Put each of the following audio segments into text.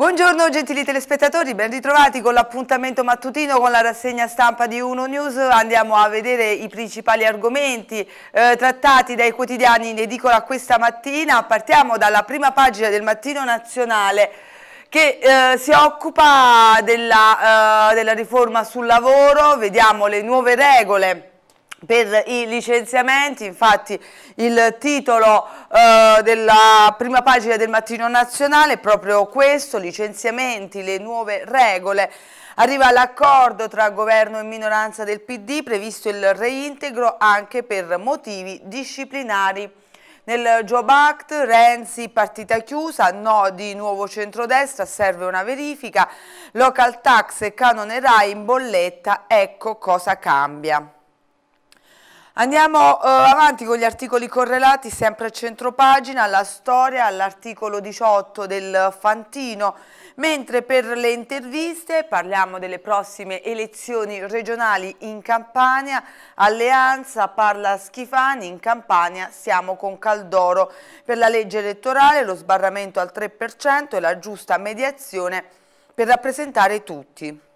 Buongiorno gentili telespettatori, ben ritrovati con l'appuntamento mattutino con la rassegna stampa di Uno News. Andiamo a vedere i principali argomenti eh, trattati dai quotidiani in edicola questa mattina. Partiamo dalla prima pagina del Mattino Nazionale che eh, si occupa della, eh, della riforma sul lavoro, vediamo le nuove regole per i licenziamenti, infatti il titolo eh, della prima pagina del Mattino Nazionale è proprio questo, licenziamenti, le nuove regole. Arriva l'accordo tra governo e minoranza del PD, previsto il reintegro anche per motivi disciplinari. Nel Job Act Renzi partita chiusa, no di nuovo centrodestra, serve una verifica, local tax e canone RAI in bolletta, ecco cosa cambia. Andiamo eh, avanti con gli articoli correlati, sempre a centropagina, la storia, all'articolo 18 del Fantino, mentre per le interviste parliamo delle prossime elezioni regionali in Campania, Alleanza parla Schifani, in Campania siamo con Caldoro. Per la legge elettorale lo sbarramento al 3% e la giusta mediazione per rappresentare tutti.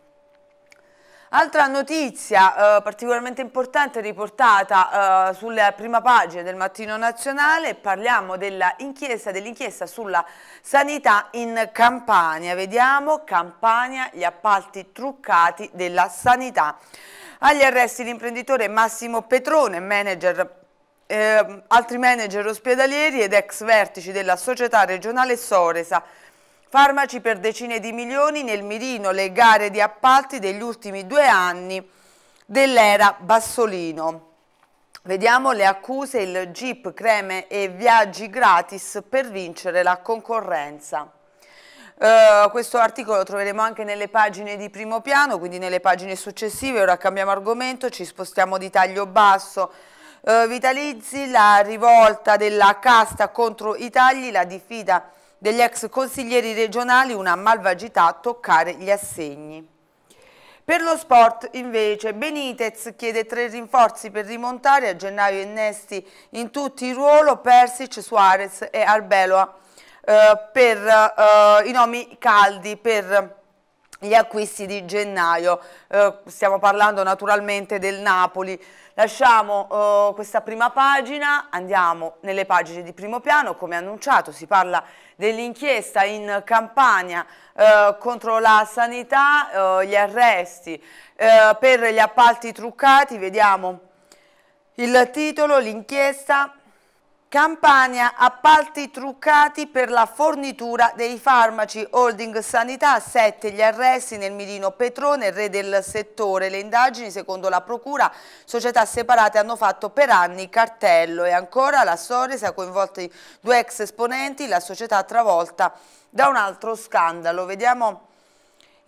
Altra notizia eh, particolarmente importante riportata eh, sulla prima pagina del Mattino Nazionale, parliamo dell'inchiesta dell sulla sanità in Campania. Vediamo Campania, gli appalti truccati della sanità. Agli arresti l'imprenditore Massimo Petrone, manager eh, altri manager ospedalieri ed ex vertici della società regionale Soresa Farmaci per decine di milioni nel mirino le gare di appalti degli ultimi due anni dell'era Bassolino. Vediamo le accuse, il jeep, creme e viaggi gratis per vincere la concorrenza. Uh, questo articolo lo troveremo anche nelle pagine di primo piano, quindi nelle pagine successive. Ora cambiamo argomento, ci spostiamo di taglio basso. Uh, eh, vitalizi la rivolta della casta contro i tagli, la diffida degli ex consiglieri regionali una malvagità a toccare gli assegni. Per lo sport invece Benitez chiede tre rinforzi per rimontare a gennaio innesti in tutti i ruoli Persic, Suarez e Arbeloa eh, per eh, i nomi caldi per gli acquisti di gennaio. Eh, stiamo parlando naturalmente del Napoli. Lasciamo uh, questa prima pagina, andiamo nelle pagine di primo piano, come annunciato si parla dell'inchiesta in Campania uh, contro la sanità, uh, gli arresti per gli appalti truccati, vediamo il titolo, l'inchiesta Campania, appalti truccati per la fornitura dei farmaci, holding sanità, sette gli arresti nel mirino Petrone, re del settore. Le indagini, secondo la Procura, società separate hanno fatto per anni cartello e ancora la storia si è coinvolta due ex esponenti, la società travolta da un altro scandalo. Vediamo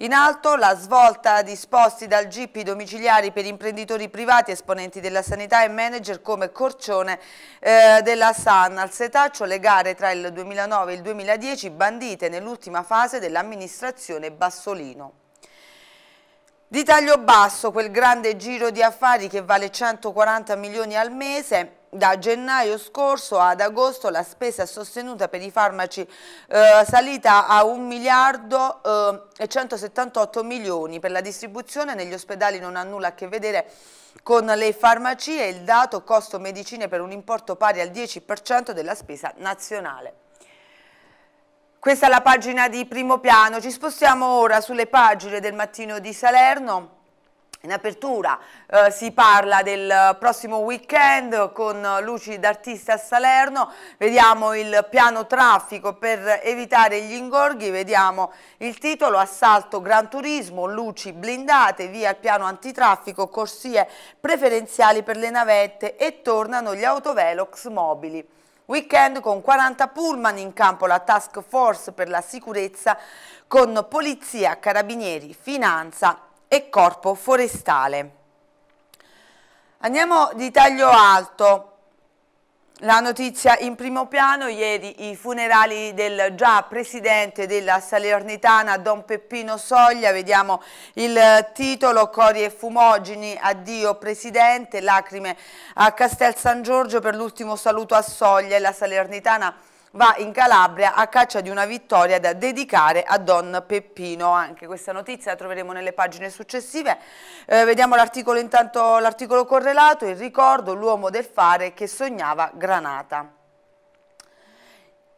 in alto la svolta disposti dal GP domiciliari per imprenditori privati, esponenti della sanità e manager come Corcione eh, della San. Al setaccio le gare tra il 2009 e il 2010 bandite nell'ultima fase dell'amministrazione Bassolino. Di taglio basso, quel grande giro di affari che vale 140 milioni al mese, da gennaio scorso ad agosto la spesa sostenuta per i farmaci eh, salita a 1 miliardo eh, e 178 milioni per la distribuzione negli ospedali non ha nulla a che vedere con le farmacie il dato costo medicine per un importo pari al 10% della spesa nazionale. Questa è la pagina di primo piano, ci spostiamo ora sulle pagine del mattino di Salerno in apertura eh, si parla del prossimo weekend con luci d'artista a Salerno, vediamo il piano traffico per evitare gli ingorghi, vediamo il titolo Assalto Gran Turismo, luci blindate, via il piano antitraffico, corsie preferenziali per le navette e tornano gli autovelox mobili. Weekend con 40 pullman in campo la task force per la sicurezza con polizia, carabinieri, finanza e corpo forestale. Andiamo di taglio alto. La notizia in primo piano, ieri i funerali del già presidente della Salernitana Don Peppino Soglia, vediamo il titolo Cori e Fumogini, addio presidente, lacrime a Castel San Giorgio per l'ultimo saluto a Soglia e la Salernitana va in Calabria a caccia di una vittoria da dedicare a Don Peppino. Anche questa notizia la troveremo nelle pagine successive. Eh, vediamo l'articolo intanto l'articolo correlato, il ricordo, l'uomo del fare che sognava Granata.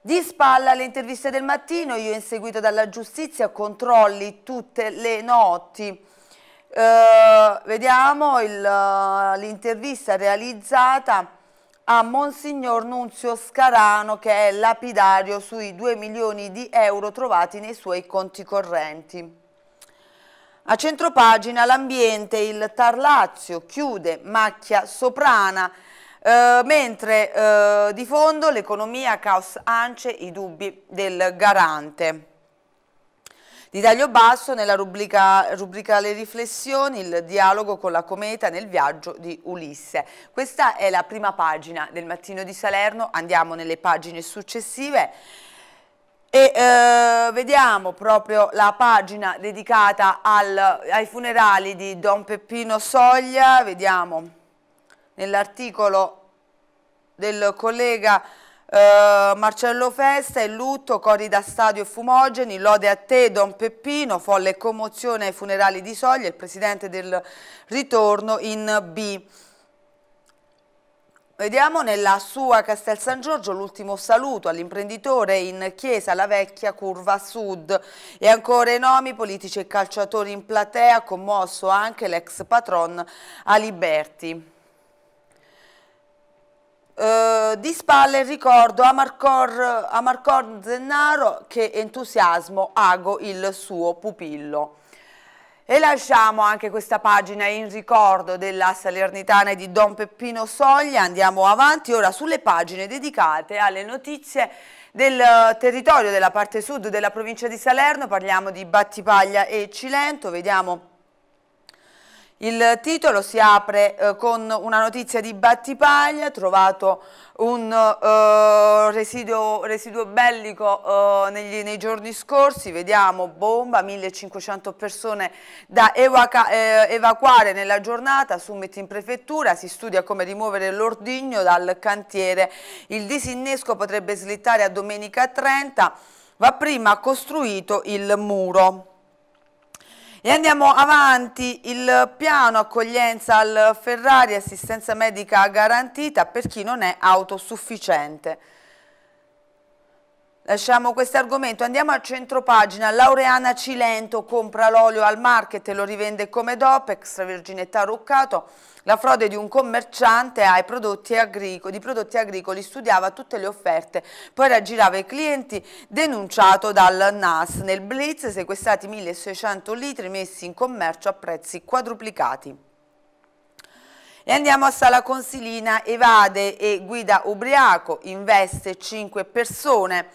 Di spalla le interviste del mattino, io inseguito dalla giustizia, controlli tutte le notti. Eh, vediamo eh, l'intervista realizzata a Monsignor Nunzio Scarano che è lapidario sui 2 milioni di euro trovati nei suoi conti correnti. A centropagina l'ambiente, il Tarlazio chiude macchia soprana, eh, mentre eh, di fondo l'economia caos ance i dubbi del garante. Di taglio basso nella rubrica, rubrica Le riflessioni, il dialogo con la cometa nel viaggio di Ulisse. Questa è la prima pagina del Mattino di Salerno, andiamo nelle pagine successive. E eh, vediamo proprio la pagina dedicata al, ai funerali di Don Peppino Soglia, vediamo nell'articolo del collega eh, Marcello Festa, il lutto, cori da stadio e fumogeni, lode a te Don Peppino, folle e commozione ai funerali di Soglia, il presidente del ritorno in B. Vediamo nella sua Castel San Giorgio l'ultimo saluto all'imprenditore in chiesa La Vecchia Curva Sud e ancora i nomi politici e calciatori in platea, commosso anche l'ex patron Aliberti. Uh, di spalle ricordo a Amarcor Zennaro che entusiasmo ago il suo pupillo. E lasciamo anche questa pagina in ricordo della Salernitana di Don Peppino Soglia, andiamo avanti ora sulle pagine dedicate alle notizie del territorio della parte sud della provincia di Salerno, parliamo di Battipaglia e Cilento, vediamo il titolo si apre eh, con una notizia di Battipaglia, trovato un eh, residuo, residuo, bellico eh, negli, nei giorni scorsi, vediamo bomba, 1500 persone da eh, evacuare nella giornata, summit in prefettura, si studia come rimuovere l'ordigno dal cantiere, il disinnesco potrebbe slittare a domenica 30, va prima costruito il muro. E andiamo avanti, il piano accoglienza al Ferrari, assistenza medica garantita per chi non è autosufficiente. Lasciamo questo argomento, andiamo a pagina, Laureana Cilento compra l'olio al market e lo rivende come DOP, extravergine taroccato. La frode di un commerciante ai prodotti agricoli, di prodotti agricoli studiava tutte le offerte, poi raggirava i clienti, denunciato dal NAS. Nel Blitz sequestrati 1600 litri messi in commercio a prezzi quadruplicati. E andiamo a Sala Consilina, evade e guida ubriaco, investe 5 persone.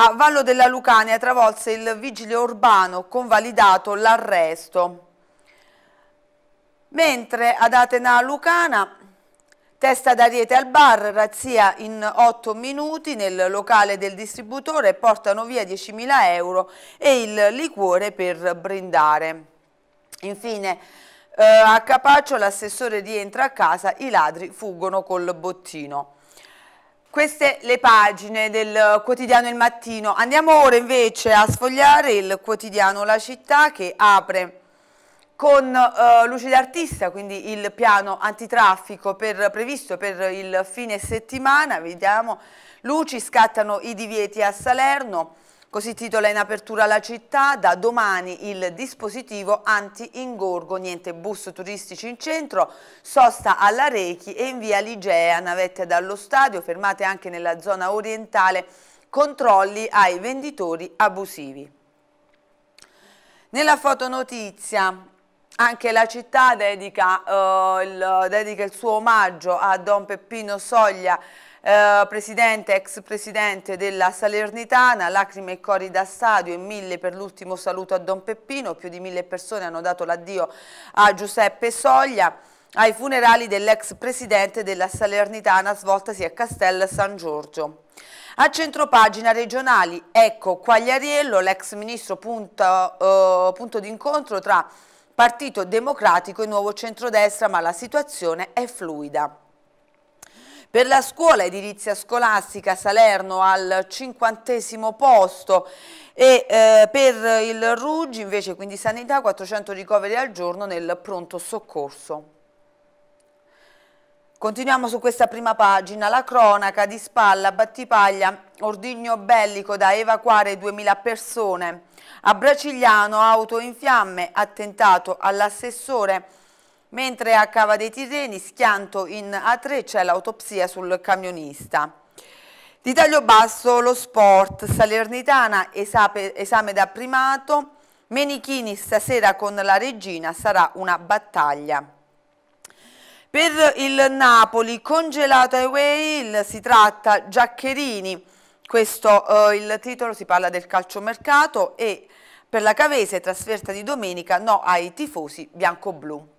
A Vallo della Lucania travolse il vigile urbano convalidato l'arresto. Mentre ad Atena Lucana Testa d'ariete al bar, razzia in 8 minuti nel locale del distributore, portano via 10.000 euro e il liquore per brindare. Infine, eh, a Capaccio l'assessore rientra a casa, i ladri fuggono col bottino. Queste le pagine del quotidiano Il Mattino. Andiamo ora invece a sfogliare il quotidiano La Città che apre con eh, Luce d'Artista, quindi il piano antitraffico per, previsto per il fine settimana. Vediamo, luci scattano i divieti a Salerno. Così titola in apertura la città, da domani il dispositivo anti-ingorgo, niente bus turistici in centro, sosta alla Rechi e in via Ligea, navette dallo stadio, fermate anche nella zona orientale, controlli ai venditori abusivi. Nella fotonotizia anche la città dedica, eh, il, dedica, il, suo omaggio a Don Peppino Soglia eh, presidente, ex presidente della Salernitana, lacrime e cori da stadio e mille per l'ultimo saluto a Don Peppino, più di mille persone hanno dato l'addio a Giuseppe Soglia ai funerali dell'ex presidente della Salernitana svoltasi a Castel San Giorgio. A centropagina regionali, ecco Quagliariello, l'ex ministro punto, eh, punto d'incontro tra Partito Democratico e Nuovo Centrodestra, ma la situazione è fluida. Per la scuola edilizia scolastica Salerno al cinquantesimo posto e eh, per il Ruggi invece quindi sanità 400 ricoveri al giorno nel pronto soccorso. Continuiamo su questa prima pagina, la cronaca di Spalla, Battipaglia, ordigno bellico da evacuare 2000 persone. A Bracigliano auto in fiamme, attentato all'assessore Mentre a Cava dei Tirreni, schianto in A3, c'è l'autopsia sul camionista. Di taglio basso lo sport, Salernitana esape, esame da primato, Menichini stasera con la regina sarà una battaglia. Per il Napoli congelato ai Whale si tratta Giaccherini, questo eh, il titolo, si parla del calciomercato e per la Cavese trasferta di domenica no ai tifosi bianco-blu.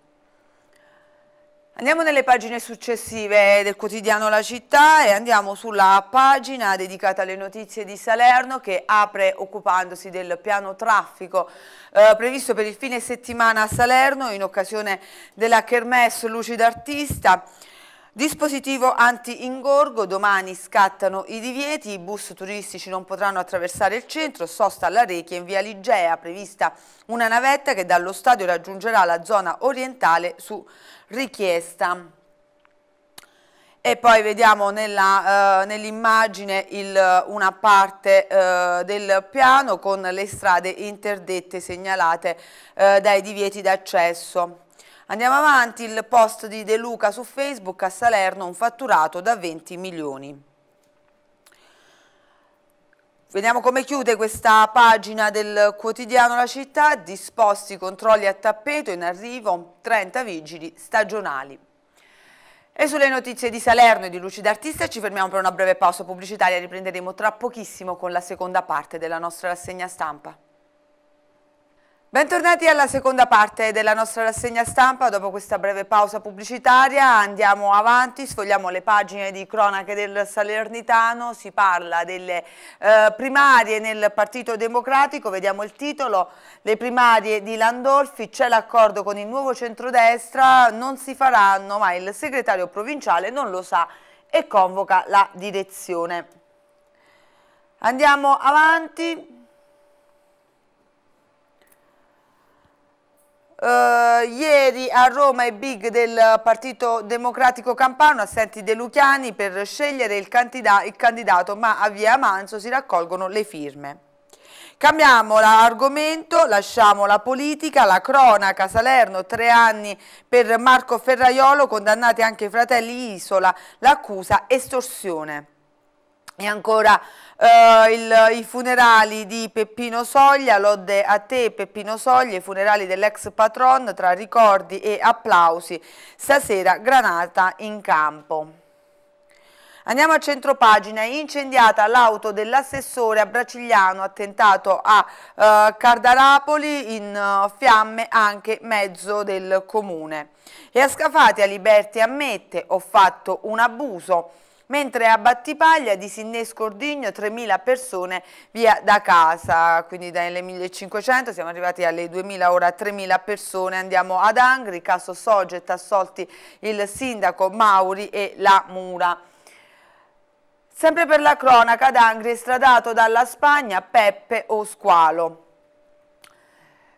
Andiamo nelle pagine successive del quotidiano La Città e andiamo sulla pagina dedicata alle notizie di Salerno che apre occupandosi del piano traffico eh, previsto per il fine settimana a Salerno in occasione della Kermesse Luci d'Artista. Dispositivo anti-ingorgo, domani scattano i divieti, i bus turistici non potranno attraversare il centro, sosta alla Rechia in via Ligea, prevista una navetta che dallo stadio raggiungerà la zona orientale su richiesta. E poi vediamo eh, nell'immagine eh, nell una parte eh, del piano con le strade interdette segnalate eh, dai divieti d'accesso. Andiamo avanti, il post di De Luca su Facebook a Salerno un fatturato da 20 milioni. Vediamo come chiude questa pagina del quotidiano La Città, disposti controlli a tappeto, in arrivo 30 vigili stagionali. E sulle notizie di Salerno e di Lucida Artista ci fermiamo per una breve pausa pubblicitaria, riprenderemo tra pochissimo con la seconda parte della nostra rassegna stampa. Bentornati alla seconda parte della nostra rassegna stampa, dopo questa breve pausa pubblicitaria andiamo avanti, sfogliamo le pagine di cronache del Salernitano, si parla delle eh, primarie nel Partito Democratico, vediamo il titolo, le primarie di Landolfi, c'è l'accordo con il nuovo centrodestra, non si faranno ma il segretario provinciale non lo sa e convoca la direzione. Andiamo avanti. Uh, ieri a Roma i big del Partito Democratico Campano, assenti De Luchiani per scegliere il, candida il candidato, ma a Via Manzo si raccolgono le firme. Cambiamo l'argomento, lasciamo la politica, la cronaca, Salerno, tre anni per Marco Ferraiolo, condannati anche i fratelli Isola, l'accusa estorsione. E ancora eh, il, i funerali di Peppino Soglia, lode a te Peppino Soglia, i funerali dell'ex patron tra ricordi e applausi. Stasera granata in campo. Andiamo a centropagina, incendiata l'auto dell'assessore a Bracigliano, attentato a eh, Cardarapoli, in eh, fiamme anche mezzo del comune. E a Scafati a Liberti ammette, ho fatto un abuso mentre a Battipaglia disinnesco ordigno 3.000 persone via da casa, quindi dalle 1.500 siamo arrivati alle 2.000, ora 3.000 persone, andiamo ad Angri, caso Soget, assolti il sindaco Mauri e la Mura. Sempre per la cronaca, ad Angri è stradato dalla Spagna Peppe o Squalo.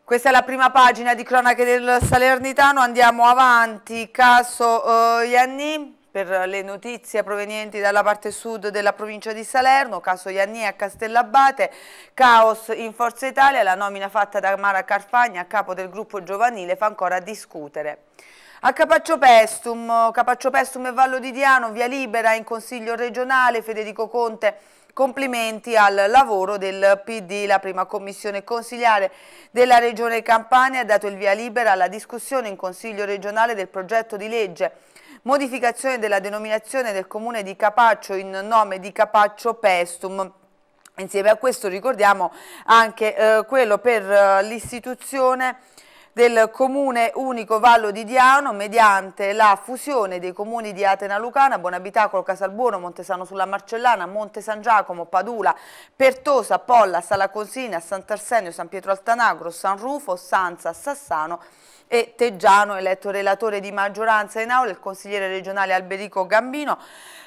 Questa è la prima pagina di cronache del Salernitano, andiamo avanti, caso eh, Ianni per le notizie provenienti dalla parte sud della provincia di Salerno, caso Ianni a Castellabate, caos in Forza Italia, la nomina fatta da Mara Carfagna a capo del gruppo giovanile fa ancora discutere. A Capaccio Pestum, Capaccio Pestum e Vallo di Diano, via libera in consiglio regionale, Federico Conte complimenti al lavoro del PD. La prima commissione consigliare della Regione Campania ha dato il via libera alla discussione in Consiglio regionale del progetto di legge modificazione della denominazione del comune di Capaccio in nome di Capaccio Pestum. Insieme a questo ricordiamo anche eh, quello per eh, l'istituzione del comune unico Vallo di Diano mediante la fusione dei comuni di Atena Lucana, Bonabitacolo, Casalbuono, Montesano sulla Marcellana, Monte San Giacomo, Padula, Pertosa, Polla, Sala Consina, Sant'Arsenio, San Pietro Altanagro, San Rufo, Sanza, Sassano e Teggiano, eletto relatore di maggioranza in aula, il consigliere regionale Alberico Gambino,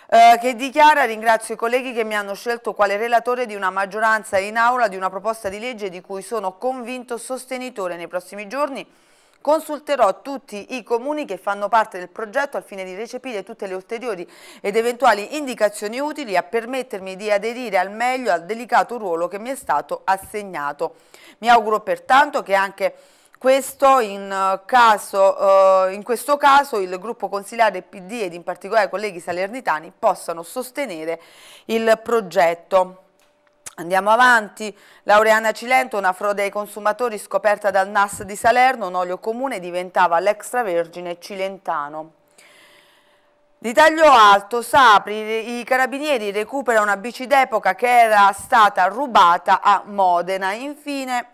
eh, che dichiara ringrazio i colleghi che mi hanno scelto quale relatore di una maggioranza in aula di una proposta di legge di cui sono convinto sostenitore nei prossimi giorni. Consulterò tutti i comuni che fanno parte del progetto al fine di recepire tutte le ulteriori ed eventuali indicazioni utili a permettermi di aderire al meglio al delicato ruolo che mi è stato assegnato. Mi auguro pertanto che anche questo in, eh, caso, eh, in, questo caso il gruppo consiliare PD ed in particolare i colleghi salernitani possano sostenere il progetto. Andiamo avanti, Laureana Cilento, una frode ai consumatori scoperta dal NAS di Salerno, un olio comune diventava l'extravergine cilentano. Di taglio alto, Sapri, i carabinieri recuperano una bici d'epoca che era stata rubata a Modena. Infine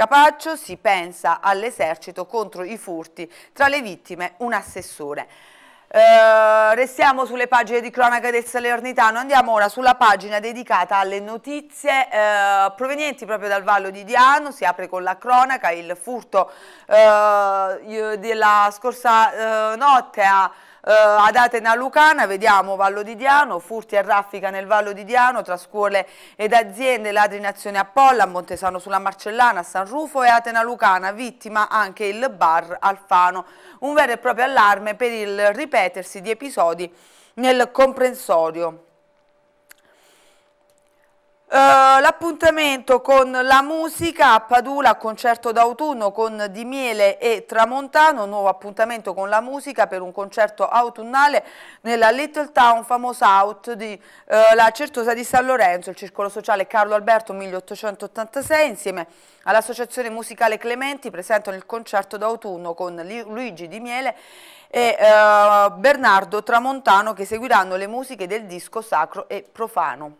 Capaccio si pensa all'esercito contro i furti, tra le vittime un assessore. Eh, restiamo sulle pagine di cronaca del Salernitano, andiamo ora sulla pagina dedicata alle notizie eh, provenienti proprio dal Vallo di Diano, si apre con la cronaca, il furto eh, della scorsa eh, notte a eh, ad Atena Lucana vediamo Vallo di Diano, furti e raffica nel Vallo di Diano tra scuole ed aziende, ladri in azione a Polla, a Montesano sulla Marcellana, a San Rufo e Atena Lucana, vittima anche il bar Alfano. Un vero e proprio allarme per il ripetersi di episodi nel comprensorio Uh, L'appuntamento con la musica a Padula, concerto d'autunno con Di Miele e Tramontano, nuovo appuntamento con la musica per un concerto autunnale nella Little Town Famous Out di uh, la Certosa di San Lorenzo, il Circolo Sociale Carlo Alberto 1886 insieme all'Associazione Musicale Clementi presentano il concerto d'autunno con Luigi Di Miele e uh, Bernardo Tramontano che seguiranno le musiche del disco sacro e profano.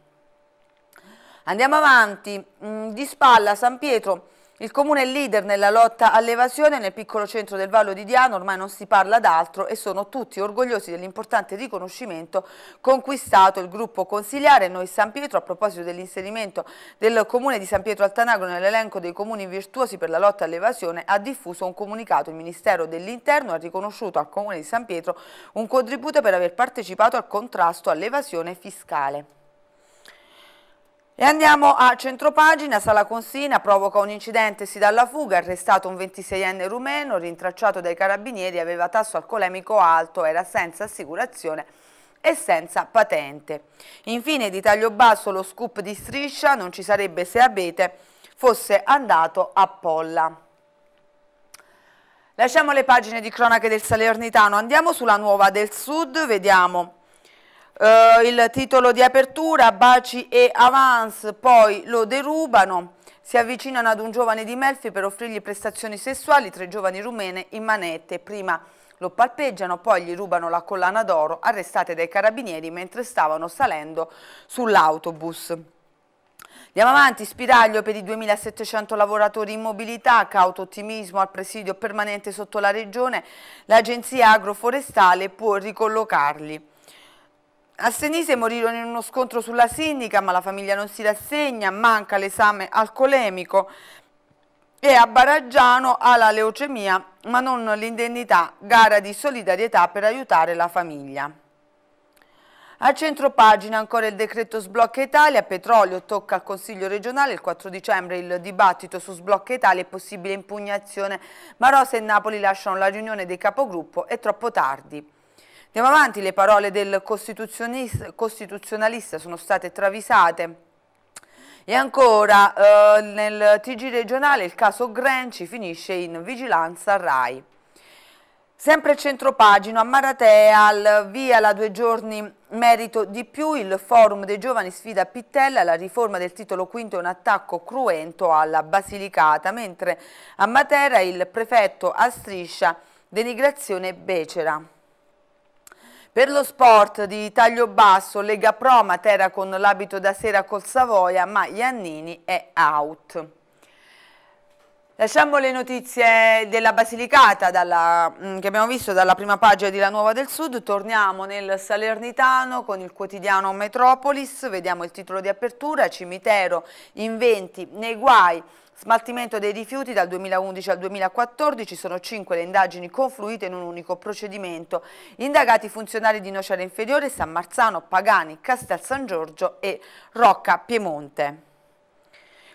Andiamo avanti, mm, di spalla San Pietro, il comune è leader nella lotta all'evasione nel piccolo centro del Vallo di Diano, ormai non si parla d'altro e sono tutti orgogliosi dell'importante riconoscimento conquistato il gruppo consigliare Noi San Pietro a proposito dell'inserimento del comune di San Pietro Altanagro nell'elenco dei comuni virtuosi per la lotta all'evasione ha diffuso un comunicato. Il Ministero dell'Interno ha riconosciuto al comune di San Pietro un contributo per aver partecipato al contrasto all'evasione fiscale. E andiamo a centropagina, Sala Consina provoca un incidente, si dà alla fuga, arrestato un 26enne rumeno, rintracciato dai carabinieri, aveva tasso alcolemico alto, era senza assicurazione e senza patente. Infine di taglio basso lo scoop di striscia, non ci sarebbe se Abete fosse andato a Polla. Lasciamo le pagine di cronache del Salernitano, andiamo sulla Nuova del Sud, vediamo eh, il titolo di apertura, Baci e Avance, poi lo derubano, si avvicinano ad un giovane di Melfi per offrirgli prestazioni sessuali, tre giovani rumene in manette, prima lo palpeggiano, poi gli rubano la collana d'oro, arrestate dai carabinieri mentre stavano salendo sull'autobus. Andiamo avanti, spiraglio per i 2.700 lavoratori in mobilità, cauto ottimismo al presidio permanente sotto la regione, l'agenzia agroforestale può ricollocarli. A Senise morirono in uno scontro sulla sindica, ma la famiglia non si rassegna, manca l'esame alcolemico e a Baraggiano ha la leucemia, ma non l'indennità, gara di solidarietà per aiutare la famiglia. A centro pagina ancora il decreto Sblocca Italia, petrolio tocca al Consiglio regionale, il 4 dicembre il dibattito su Sblocca Italia e possibile impugnazione, ma Rosa e Napoli lasciano la riunione dei capogruppo, è troppo tardi. Andiamo avanti, le parole del costituzionalista sono state travisate e ancora eh, nel TG regionale il caso Grenci finisce in vigilanza RAI. Sempre centropagino, a Maratea, al via la due giorni merito di più, il forum dei giovani sfida Pittella, la riforma del titolo quinto è un attacco cruento alla Basilicata, mentre a Matera il prefetto a striscia denigrazione becera. Per lo sport di taglio basso, Lega Pro Matera con l'abito da sera col Savoia, ma Iannini è out. Lasciamo le notizie della Basilicata dalla, mm, che abbiamo visto dalla prima pagina di La Nuova del Sud, torniamo nel Salernitano con il quotidiano Metropolis, vediamo il titolo di apertura, cimitero, in inventi nei guai Smaltimento dei rifiuti dal 2011 al 2014 sono cinque le indagini confluite in un unico procedimento. Indagati funzionari di Nocera Inferiore, San Marzano, Pagani, Castel San Giorgio e Rocca Piemonte.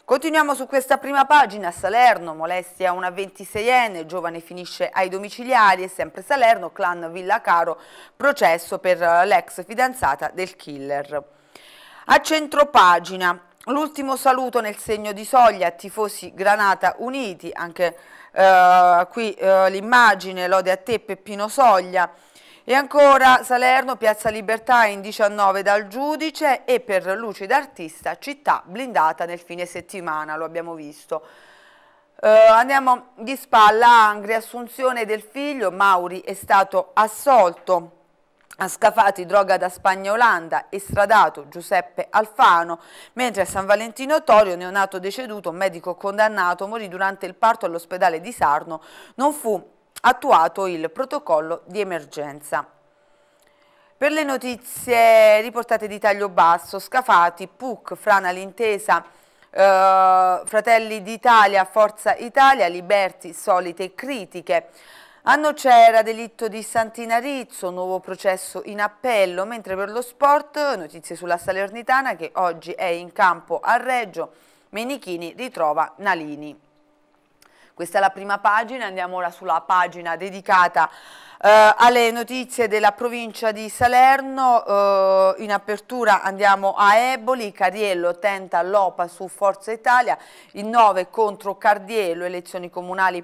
Continuiamo su questa prima pagina, Salerno, molestia una 26enne, giovane finisce ai domiciliari e sempre Salerno, clan Villa Caro, processo per eh, l'ex fidanzata del killer. A centro pagina, L'ultimo saluto nel segno di soglia, tifosi Granata Uniti, anche eh, qui eh, l'immagine, lode a te Peppino Soglia. E ancora Salerno, Piazza Libertà in 19 dal giudice e per luce d'artista città blindata nel fine settimana, lo abbiamo visto. Uh, andiamo di spalla, Angri, assunzione del figlio, Mauri è stato assolto a Scafati droga da Spagna-Olanda, estradato Giuseppe Alfano, mentre a San Valentino Torio, neonato deceduto, un medico condannato, morì durante il parto all'ospedale di Sarno, non fu attuato il protocollo di emergenza. Per le notizie riportate di taglio basso, Scafati, PUC, frana l'intesa, eh, Fratelli d'Italia, Forza Italia, Liberti, solite critiche. A Nocera, delitto di Santinarizzo, nuovo processo in appello, mentre per lo sport, notizie sulla Salernitana che oggi è in campo a Reggio, Menichini ritrova Nalini. Questa è la prima pagina, andiamo ora sulla pagina dedicata eh, alle notizie della provincia di Salerno. Eh, in apertura andiamo a Eboli, Cariello tenta l'OPA su Forza Italia, il 9 contro Cardiello, elezioni comunali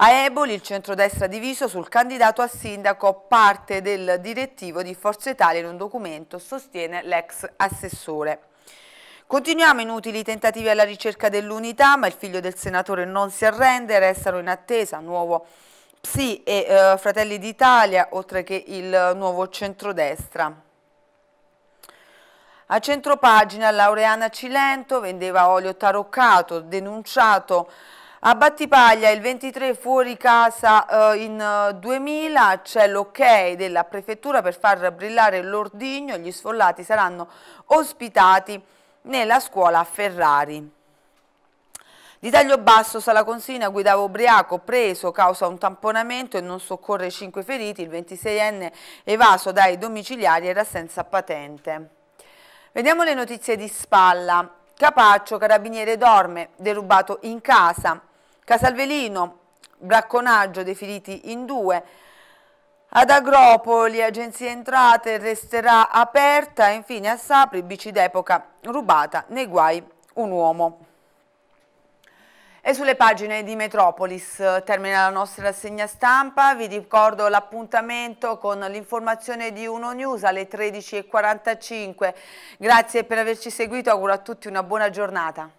a Eboli il centrodestra diviso sul candidato a sindaco parte del direttivo di Forza Italia in un documento, sostiene l'ex assessore. Continuiamo inutili tentativi alla ricerca dell'unità, ma il figlio del senatore non si arrende, restano in attesa nuovo Psi e eh, Fratelli d'Italia, oltre che il nuovo centrodestra. A centropagina Laureana Cilento vendeva olio taroccato, denunciato a Battipaglia il 23 fuori casa eh, in 2000 eh, c'è l'ok della prefettura per far brillare l'ordigno, gli sfollati saranno ospitati nella scuola Ferrari. Di taglio basso, Sala Consina guidava ubriaco, preso, causa un tamponamento e non soccorre 5 feriti, il 26enne evaso dai domiciliari era senza patente. Vediamo le notizie di spalla. Capaccio, carabiniere dorme, derubato in casa. Casalvelino, bracconaggio definiti in due. Ad Agropoli, agenzie entrate, resterà aperta. Infine a Sapri, bici d'epoca rubata, nei guai un uomo. E sulle pagine di Metropolis termina la nostra rassegna stampa, vi ricordo l'appuntamento con l'informazione di Uno News alle 13.45. Grazie per averci seguito, auguro a tutti una buona giornata.